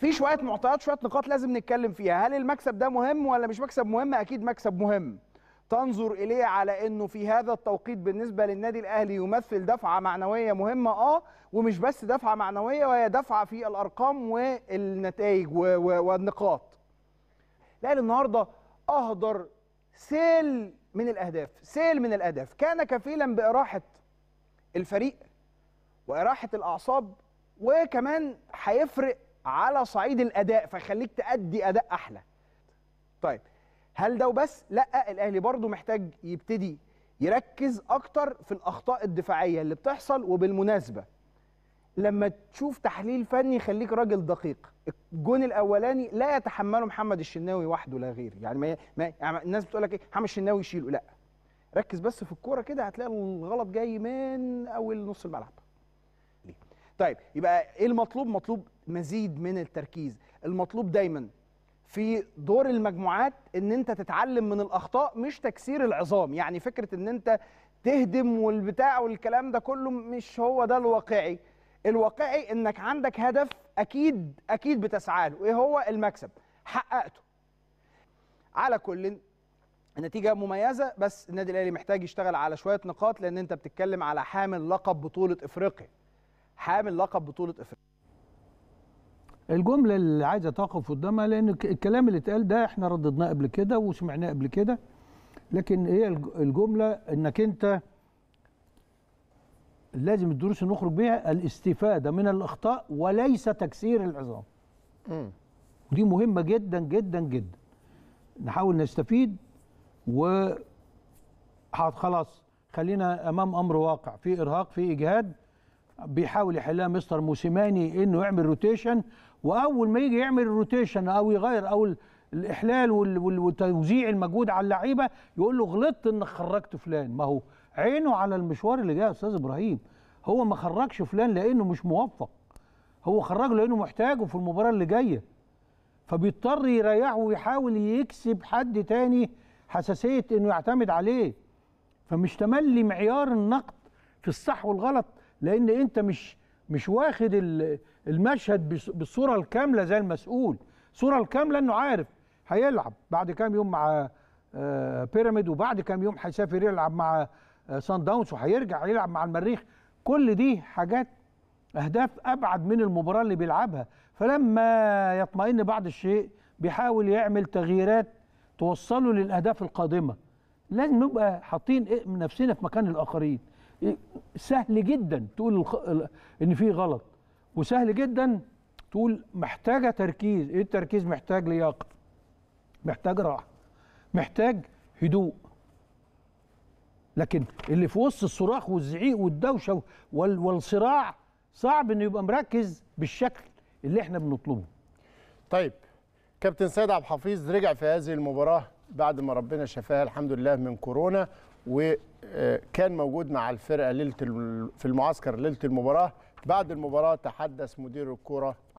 في شويه معطيات شويه نقاط لازم نتكلم فيها هل المكسب ده مهم ولا مش مكسب مهم اكيد مكسب مهم تنظر اليه على انه في هذا التوقيت بالنسبه للنادي الاهلي يمثل دفعه معنويه مهمه اه ومش بس دفعه معنويه وهي دفعه في الارقام والنتائج والنقاط الاهلي النهارده اهدر سيل من الاهداف سيل من الاهداف كان كفيلا باراحه الفريق واراحه الاعصاب وكمان هيفرق على صعيد الاداء فخليك تأدي اداء احلى طيب هل ده وبس لا الاهلي برضو محتاج يبتدي يركز اكتر في الاخطاء الدفاعيه اللي بتحصل وبالمناسبه لما تشوف تحليل فني خليك راجل دقيق الجون الاولاني لا يتحمله محمد الشناوي وحده لا غير يعني ما, يعني الناس بتقول لك ايه محمد الشناوي يشيله لا ركز بس في الكوره كده هتلاقي الغلط جاي من اول نص الملعب طيب يبقى ايه المطلوب مطلوب مزيد من التركيز المطلوب دايما في دور المجموعات ان انت تتعلم من الاخطاء مش تكسير العظام يعني فكره ان انت تهدم والبتاع والكلام ده كله مش هو ده الواقعي الواقعي انك عندك هدف اكيد اكيد بتسعى له ايه هو المكسب حققته على كل نتيجة مميزة بس النادي الأهلي محتاج يشتغل على شوية نقاط لأن أنت بتتكلم على حامل لقب بطولة إفريقيا حامل لقب بطولة إفريقيا الجمله اللي عايزه تقف قدامها لان الكلام اللي اتقال ده احنا رددناه قبل كده وسمعناه قبل كده لكن هي الجمله انك انت لازم الدروس اللي نخرج بيها الاستفاده من الاخطاء وليس تكسير العظام. ودي مهمه جدا جدا جدا. نحاول نستفيد و خلاص خلينا امام امر واقع في ارهاق في اجهاد بيحاول يحلها مستر موسيماني انه يعمل روتيشن واول ما يجي يعمل الروتيشن او يغير او الاحلال وتوزيع المجهود على اللعيبه يقول له غلطت انك خرجت فلان ما هو عينه على المشوار اللي جاي يا استاذ ابراهيم هو ما خرجش فلان لانه مش موفق هو خرجه لانه محتاجه في المباراه اللي جايه فبيضطر يريحه ويحاول يكسب حد تاني حساسيه انه يعتمد عليه فمش تملي معيار النقد في الصح والغلط لان انت مش مش واخد المشهد بالصوره الكامله زي المسؤول الصوره الكامله انه عارف هيلعب بعد كام يوم مع آه، بيراميد وبعد كام يوم هيسافر يلعب مع آه، سان داونز وهيرجع يلعب مع المريخ كل دي حاجات اهداف ابعد من المباراه اللي بيلعبها فلما يطمئن بعض الشيء بيحاول يعمل تغييرات توصله للاهداف القادمه لازم نبقى حاطين إيه- نفسنا في مكان الاخرين سهل جدا تقول الخ... ان في غلط وسهل جدا تقول محتاجه تركيز ايه التركيز محتاج لياقه محتاج راحه محتاج هدوء لكن اللي في وسط الصراخ والزعيق والدوشه وال... والصراع صعب انه يبقى مركز بالشكل اللي احنا بنطلبه طيب كابتن سيد عبد الحفيظ رجع في هذه المباراه بعد ما ربنا شفاه الحمد لله من كورونا وكان موجود مع الفرقه ليله في المعسكر ليله المباراه بعد المباراه تحدث مدير الكره